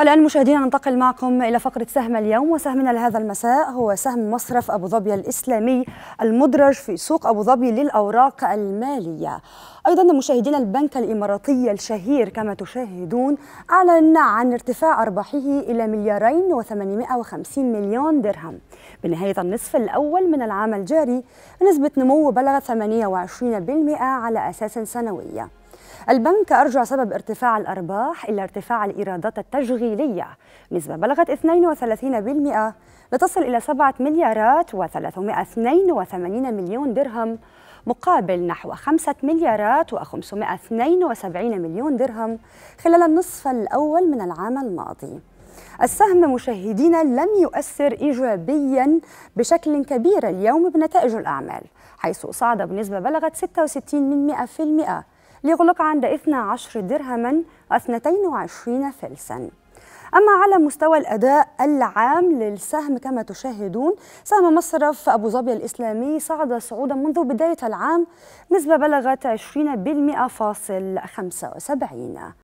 الآن مشاهدينا ننتقل معكم إلى فقرة سهم اليوم وسهمنا لهذا المساء هو سهم مصرف أبو ظبي الإسلامي المدرج في سوق أبو ظبي للأوراق المالية أيضا مشاهدينا البنك الإماراتي الشهير كما تشاهدون أعلن عن ارتفاع أرباحه إلى مليارين و850 مليون درهم بنهاية النصف الأول من العام الجاري نسبة نمو بلغت 28% على أساس سنوية البنك أرجع سبب ارتفاع الأرباح إلى ارتفاع الإيرادات التشغيلية نسبة بلغت 32% لتصل إلى 7 مليارات و382 مليون درهم مقابل نحو 5 مليارات و572 مليون درهم خلال النصف الأول من العام الماضي السهم مشاهدينا لم يؤثر إيجابيا بشكل كبير اليوم بنتائج الأعمال حيث صعد بنسبة بلغت 66% ليغلق عند 12 درهما 22 فلساً أما على مستوى الأداء العام للسهم كما تشاهدون سهم مصرف أبو ظبي الإسلامي صعد صعودا منذ بداية العام نسبة بلغت 20.75